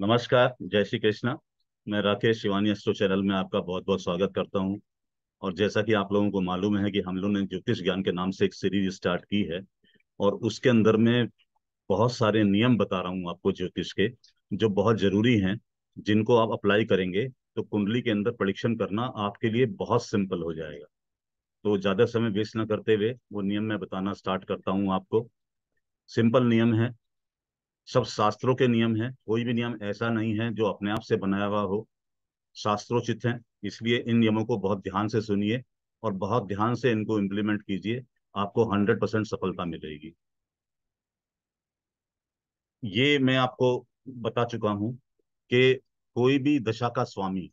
नमस्कार जय श्री कृष्णा मैं राकेश शिवानी एस्ट्रो चैनल में आपका बहुत बहुत स्वागत करता हूं और जैसा कि आप लोगों को मालूम है कि हम लोगों ने ज्योतिष ज्ञान के नाम से एक सीरीज स्टार्ट की है और उसके अंदर में बहुत सारे नियम बता रहा हूं आपको ज्योतिष के जो बहुत जरूरी हैं जिनको आप अप्लाई करेंगे तो कुंडली के अंदर परीक्षण करना आपके लिए बहुत सिंपल हो जाएगा तो ज़्यादा समय वेस्ट ना करते हुए वो नियम मैं बताना स्टार्ट करता हूँ आपको सिंपल नियम है सब शास्त्रों के नियम हैं कोई भी नियम ऐसा नहीं है जो अपने आप से बनाया हुआ हो शास्त्रोचित हैं इसलिए इन नियमों को बहुत ध्यान से सुनिए और बहुत ध्यान से इनको इम्प्लीमेंट कीजिए आपको हंड्रेड परसेंट सफलता मिलेगी ये मैं आपको बता चुका हूं कि कोई भी दशा का स्वामी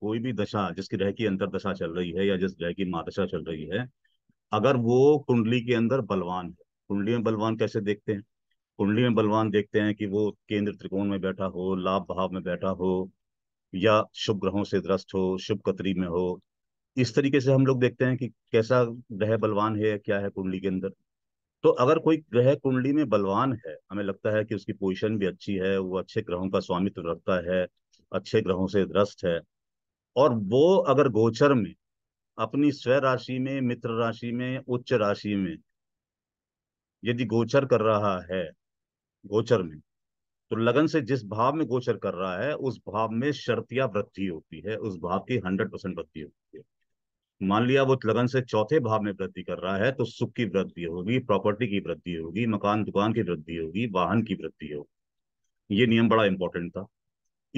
कोई भी दशा जिसकी रह की अंतरदशा चल रही है या जिस रह की महादशा चल रही है अगर वो कुंडली के अंदर बलवान है कुंडली में बलवान कैसे देखते हैं कुंडली में बलवान देखते हैं कि वो केंद्र त्रिकोण में बैठा हो लाभ भाव में बैठा हो या शुभ ग्रहों से ग्रस्त हो शुभ कतरी में हो इस तरीके से हम लोग देखते हैं कि कैसा ग्रह बलवान है क्या है कुंडली के अंदर तो अगर कोई ग्रह कुंडली में बलवान है हमें लगता है कि उसकी पोजिशन भी अच्छी है वो अच्छे ग्रहों का स्वामित्व रखता है अच्छे ग्रहों से ग्रस्त है और वो अगर गोचर में अपनी स्व राशि में मित्र राशि में उच्च राशि में यदि गोचर कर रहा है गोचर में तो लगन से जिस भाव में गोचर कर रहा है उस भाव में शर्तिया वृद्धि होती है उस भाव की हंड्रेड परसेंट वृद्धि होती है मान लिया वो लगन से चौथे भाव में वृद्धि कर रहा है तो सुख की वृद्धि होगी प्रॉपर्टी की वृद्धि होगी मकान दुकान की वृद्धि होगी वाहन की वृद्धि होगी ये नियम बड़ा इंपॉर्टेंट था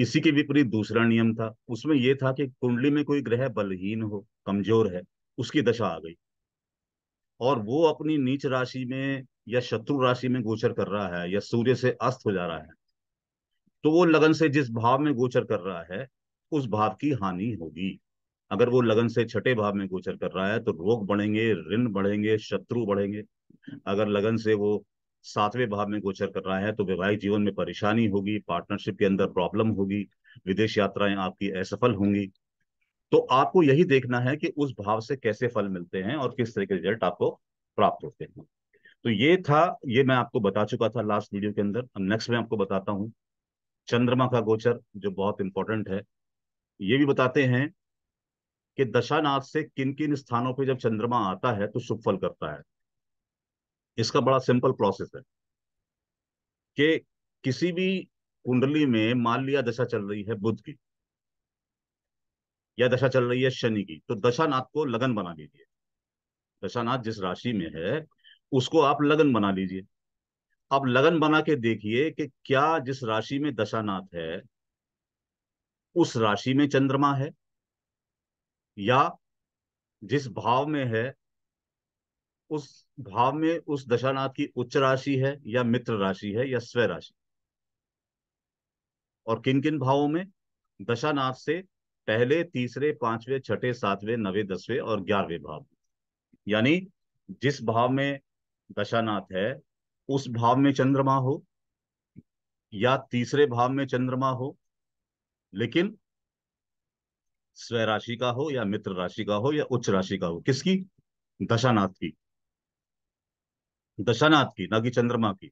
इसी के विपरीत दूसरा नियम था उसमें यह था कि कुंडली में कोई ग्रह बलहीन हो कमजोर है उसकी दशा आ गई और वो अपनी नीच राशि में या शत्रु राशि में गोचर कर रहा है या सूर्य से अस्त हो जा रहा है तो वो लगन से जिस भाव में गोचर कर रहा है उस भाव की हानि होगी अगर वो लगन से छठे भाव में गोचर कर रहा है तो रोग बढ़ेंगे ऋण बढ़ेंगे शत्रु बढ़ेंगे अगर लगन से वो सातवें भाव में गोचर कर रहा है तो वैवाहिक जीवन में परेशानी होगी पार्टनरशिप के अंदर प्रॉब्लम होगी विदेश यात्राएं आपकी असफल होंगी तो आपको यही देखना है कि उस भाव से कैसे फल मिलते हैं और किस तरह के रिजल्ट आपको प्राप्त होते हैं तो ये था ये मैं आपको बता चुका था लास्ट वीडियो के अंदर नेक्स्ट में आपको बताता हूँ चंद्रमा का गोचर जो बहुत इंपॉर्टेंट है ये भी बताते हैं कि दशानाथ से किन किन स्थानों पे जब चंद्रमा आता है तो फल करता है इसका बड़ा सिंपल प्रोसेस है कि किसी भी कुंडली में मान लिया दशा चल रही है बुद्ध की या दशा चल रही है शनि की तो दशानाथ को लगन बना लीजिए दशानाथ जिस राशि में है उसको आप लगन बना लीजिए आप लगन बना के देखिए कि क्या जिस राशि में दशानाथ है उस राशि में चंद्रमा है या जिस भाव में है उस भाव में उस दशानाथ की उच्च राशि है या मित्र राशि है या स्व राशि और किन किन भावों में दशानाथ से पहले तीसरे पांचवे छठे सातवें नवे दसवें और ग्यारहवें भाव यानी जिस भाव में दशानाथ है उस भाव में चंद्रमा हो या तीसरे भाव में चंद्रमा हो लेकिन स्व राशि का हो या मित्र राशि का हो या उच्च राशि का हो किसकी दशानाथ की दशानाथ की ना कि चंद्रमा की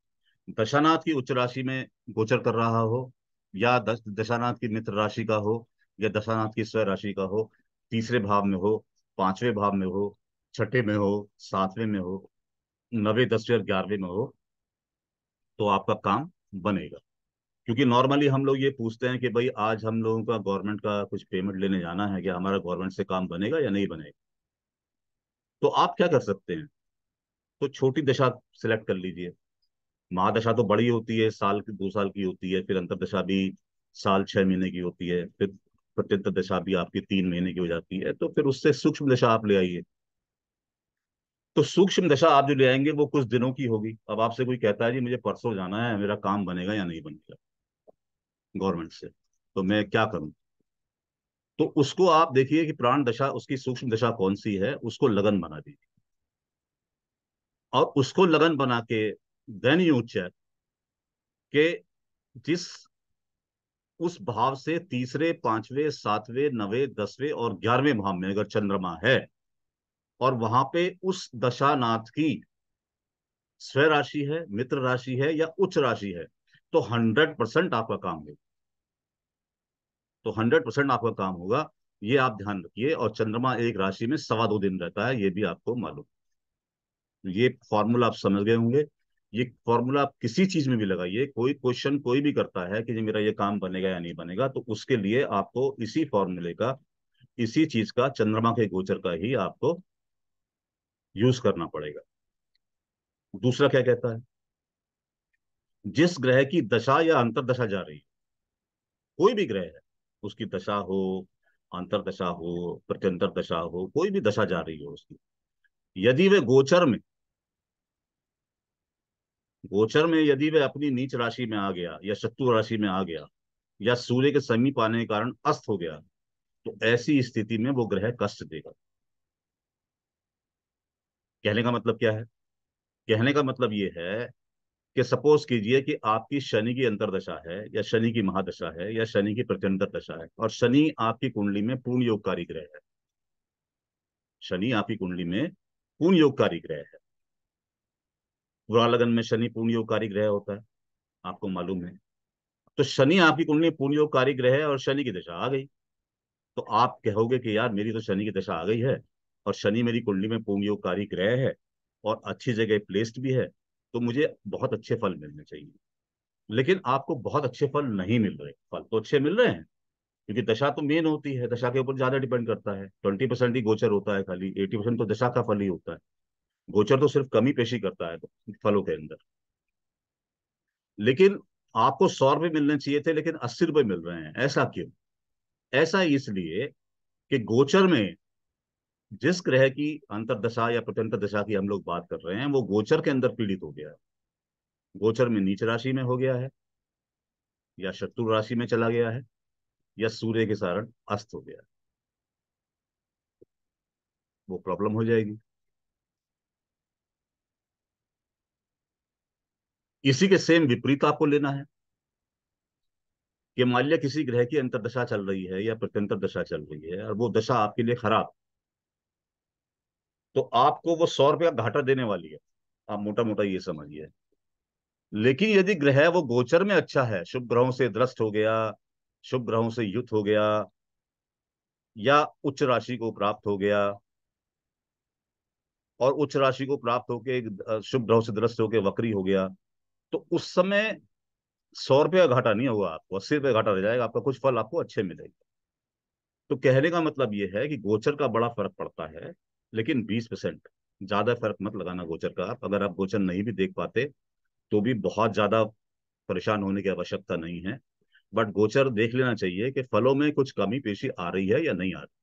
दशानाथ की उच्च राशि में गोचर कर रहा हो या दश, दशानाथ की मित्र राशि का हो या दशानाथ की स्व राशि का हो तीसरे भाव में हो पांचवें भाव में हो छठे में हो सातवें में हो नवे दसवीं और ग्यारहवीं में हो तो आपका काम बनेगा क्योंकि नॉर्मली हम लोग ये पूछते हैं कि भाई आज हम लोगों का गवर्नमेंट का कुछ पेमेंट लेने जाना है क्या हमारा गवर्नमेंट से काम बनेगा या नहीं बनेगा तो आप क्या कर सकते हैं तो छोटी दशा सिलेक्ट कर लीजिए महादशा तो बड़ी होती है साल की दो साल की होती है फिर अंतरदशा भी साल छह महीने की होती है फिर प्रत्यंतर दशा भी आपकी तीन महीने की हो जाती है तो फिर उससे सूक्ष्म दशा आप ले आइए तो सूक्ष्म दशा आप जो ले आएंगे वो कुछ दिनों की होगी अब आपसे कोई कहता है जी मुझे परसों जाना है मेरा काम बनेगा या नहीं बनेगा गवर्नमेंट से तो मैं क्या करूं तो उसको आप देखिए कि प्राण दशा उसकी सूक्ष्म दशा कौन सी है उसको लगन बना दीजिए और उसको लगन बना के देन यू चेक के जिस उस भाव से तीसरे पांचवे सातवें नवे दसवें और ग्यारहवें भाव में अगर चंद्रमा है और वहां पे उस दशानाथ की स्व राशि है मित्र राशि है या उच्च राशि है तो हंड्रेड परसेंट आपका काम होगा तो हंड्रेड परसेंट आपका काम होगा ये आप ध्यान रखिए और चंद्रमा एक राशि में सवा दो दिन रहता है ये भी आपको मालूम ये फॉर्मूला आप समझ गए होंगे ये फॉर्मूला आप किसी चीज में भी लगाइए कोई क्वेश्चन कोई भी करता है कि मेरा ये काम बनेगा या नहीं बनेगा तो उसके लिए आपको इसी फॉर्मूले का इसी चीज का चंद्रमा के गोचर का ही आपको यूज करना पड़ेगा दूसरा क्या कहता है जिस ग्रह की दशा या अंतरदशा जा रही है कोई भी ग्रह है उसकी दशा हो अंतरदशा हो प्रत्यंतर दशा हो कोई भी दशा जा रही हो उसकी यदि वे गोचर में गोचर में यदि वे अपनी नीच राशि में आ गया या शत्रु राशि में आ गया या सूर्य के समीप आने के कारण अस्त हो गया तो ऐसी स्थिति में वो ग्रह कष्ट देगा कहने का मतलब क्या है कहने का मतलब ये है कि सपोज कीजिए कि आपकी शनि की अंतरदशा है या शनि की महादशा है या शनि की प्रत्यंतर दशा है और शनि आपकी कुंडली में पूर्ण योगकारी ग्रह है शनि आपकी कुंडली में पूर्ण योगकारी ग्रह है पुरा लगन में शनि पूर्ण योगकारी ग्रह होता है आपको मालूम है तो शनि आपकी कुंडली पूर्ण योगकारी ग्रह है और शनि की दशा आ गई तो आप कहोगे कि यार मेरी तो शनि की दशा आ गई है और शनि मेरी कुंडली में पूर्ण योगकारी ग्रह है और अच्छी जगह प्लेस्ड भी है तो मुझे बहुत अच्छे फल मिलने चाहिए लेकिन आपको बहुत अच्छे फल नहीं मिल रहे फल तो अच्छे मिल रहे हैं क्योंकि दशा तो मेन होती है दशा के ऊपर ज्यादा डिपेंड करता है ट्वेंटी परसेंट ही गोचर होता है खाली एटी परसेंट तो दशा का फल ही होता है गोचर तो सिर्फ कमी पेशी करता है तो फलों के अंदर लेकिन आपको सौ रुपये मिलने चाहिए थे लेकिन अस्सी रुपये मिल रहे हैं ऐसा क्यों ऐसा इसलिए कि गोचर में जिस ग्रह की अंतरदशा या प्रत्यंतर दशा की हम लोग बात कर रहे हैं वो गोचर के अंदर पीड़ित हो गया है गोचर में नीच राशि में हो गया है या शत्रु राशि में चला गया है या सूर्य के कारण अस्त हो गया है वो प्रॉब्लम हो जाएगी इसी के सेम विपरीत आपको लेना है कि मान लिया किसी ग्रह की अंतरदशा चल रही है या प्रत्यंतर दशा चल रही है और वो दशा आपके लिए खराब तो आपको वो सौ रुपया घाटा देने वाली है आप मोटा मोटा ये समझिए लेकिन यदि ग्रह वो गोचर में अच्छा है शुभ ग्रहों से दृष्ट हो गया शुभ ग्रहों से युद्ध हो गया या उच्च राशि को प्राप्त हो गया और उच्च राशि को प्राप्त होके शुभ ग्रहों से दृष्ट होके वक्री हो गया तो उस समय सौ रुपये घाटा नहीं होगा आपको अस्सी रुपये घाटा रह जाएगा आपका कुछ फल आपको अच्छे मिलेगा तो कहने का मतलब यह है कि गोचर का बड़ा फर्क पड़ता है लेकिन बीस परसेंट ज्यादा फर्क मत लगाना गोचर का आप अगर आप गोचर नहीं भी देख पाते तो भी बहुत ज्यादा परेशान होने की आवश्यकता नहीं है बट गोचर देख लेना चाहिए कि फलों में कुछ कमी पेशी आ रही है या नहीं आ रही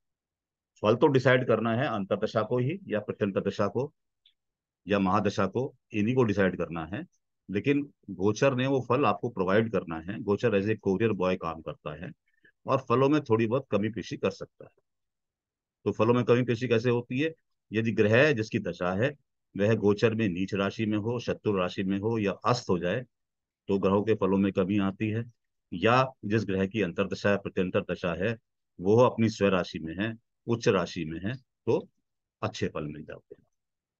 फल तो डिसाइड करना है अंतरदशा को ही या प्रचंड दशा को या महादशा को इन्हीं को डिसाइड करना है लेकिन गोचर ने वो फल आपको प्रोवाइड करना है गोचर एज ए कोरियर बॉय काम करता है और फलों में थोड़ी बहुत कमी पेशी कर सकता है तो फलों में कमी पेशी कैसे होती है यदि ग्रह जिसकी दशा है वह गोचर में नीच राशि में हो शत्रु राशि में हो या अस्त हो जाए तो ग्रहों के फलों में कमी आती है या जिस ग्रह की अंतरदशा है प्रत्यंतर दशा है वो अपनी स्व राशि में है उच्च राशि में है तो अच्छे फल मिल जाते हैं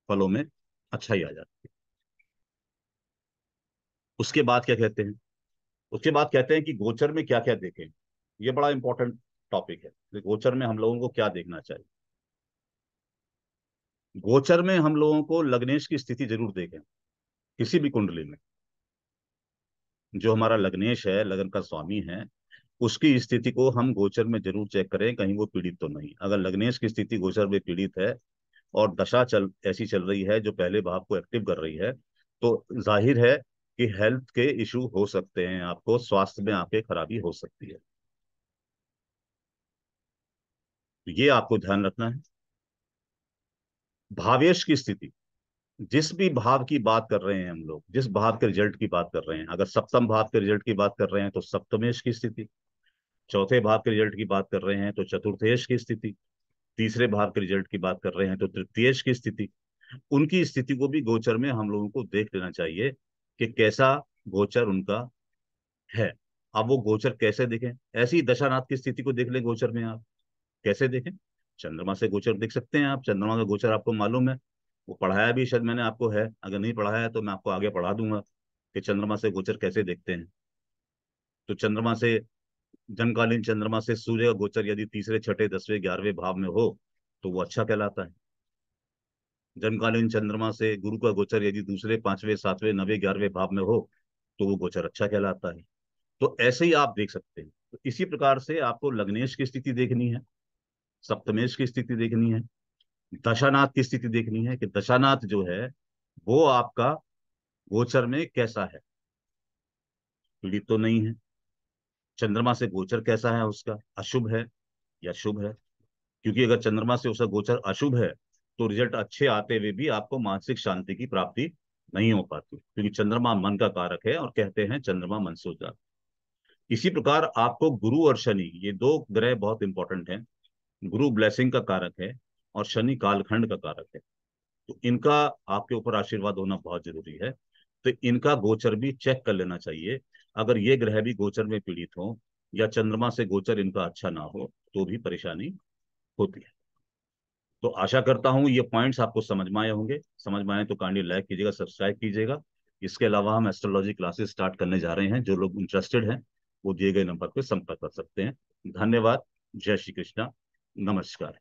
फलों में अच्छाई आ जाती है उसके बाद क्या कहते हैं उसके बाद कहते हैं कि गोचर में क्या क्या देखें ये बड़ा इंपॉर्टेंट टॉपिक है तो गोचर में हम लोगों को क्या देखना चाहिए गोचर में हम लोगों को लग्नेश की स्थिति जरूर देखें किसी भी कुंडली में जो हमारा लग्नेश है लगन का स्वामी है उसकी स्थिति को हम गोचर में जरूर चेक करें कहीं वो पीड़ित तो नहीं अगर लग्नेश की स्थिति गोचर में पीड़ित है और दशा चल ऐसी चल रही है जो पहले भाव को एक्टिव कर रही है तो जाहिर है कि हेल्थ के इशू हो सकते हैं आपको स्वास्थ्य में आपके खराबी हो सकती है तो ये आपको ध्यान रखना है भावेश की स्थिति जिस भी भाव की बात कर रहे हैं हम लोग जिस भाव के रिजल्ट की बात कर रहे हैं अगर सप्तम भाव के रिजल्ट की बात कर रहे हैं तो सप्तमेश की स्थिति चौथे भाव के रिजल्ट की बात कर रहे हैं तो चतुर्थेश की स्थिति तीसरे भाव के रिजल्ट की बात कर रहे हैं तो तृतीयेश की स्थिति उनकी स्थिति को भी गोचर में हम लोगों को देख लेना चाहिए कि कैसा गोचर उनका है अब वो गोचर कैसे दिखे ऐसी दशानाथ की स्थिति को देख ले गोचर में आप कैसे देखें चंद्रमा से गोचर देख सकते हैं आप चंद्रमा का गोचर आपको मालूम है वो पढ़ाया भी शायद मैंने आपको है अगर नहीं पढ़ाया है तो मैं आपको आगे पढ़ा दूंगा कि चंद्रमा से गोचर कैसे देखते हैं तो चंद्रमा से जनकालीन चंद्रमा से सूर्य का गोचर यदि तीसरे छठे दसवें ग्यारहवें भाव में हो तो वो अच्छा कहलाता है जनकालीन चंद्रमा से गुरु का गोचर यदि दूसरे पांचवें सातवें नवे ग्यारहवें भाव में हो तो वो गोचर अच्छा कहलाता है तो ऐसे ही आप देख सकते हैं तो इसी प्रकार से आपको लग्नेश की स्थिति देखनी है सप्तमेश की स्थिति देखनी है दशानाथ की स्थिति देखनी है कि दशानाथ जो है वो आपका गोचर में कैसा है पीड़ित तो नहीं है चंद्रमा से गोचर कैसा है उसका अशुभ है या शुभ है क्योंकि अगर चंद्रमा से उसका गोचर अशुभ है तो रिजल्ट अच्छे आते हुए भी आपको मानसिक शांति की प्राप्ति नहीं हो पाती क्योंकि चंद्रमा मन का कारक है और कहते हैं चंद्रमा मन से इसी प्रकार आपको गुरु और शनि ये दो ग्रह बहुत इंपॉर्टेंट हैं गुरु ब्लेसिंग का कारक है और शनि कालखंड का कारक है तो इनका आपके ऊपर आशीर्वाद होना बहुत जरूरी है तो इनका गोचर भी चेक कर लेना चाहिए अगर ये ग्रह भी गोचर में पीड़ित हो या चंद्रमा से गोचर इनका अच्छा ना हो तो भी परेशानी होती है तो आशा करता हूं ये पॉइंट्स आपको समझ में आए होंगे समझ में आए तो कांडी लाइक कीजिएगा सब्सक्राइब कीजिएगा इसके अलावा हम एस्ट्रोलॉजी क्लासेस स्टार्ट करने जा रहे हैं जो लोग इंटरेस्टेड हैं वो दिए गए नंबर पर संपर्क कर सकते हैं धन्यवाद जय श्री कृष्णा नमस्कार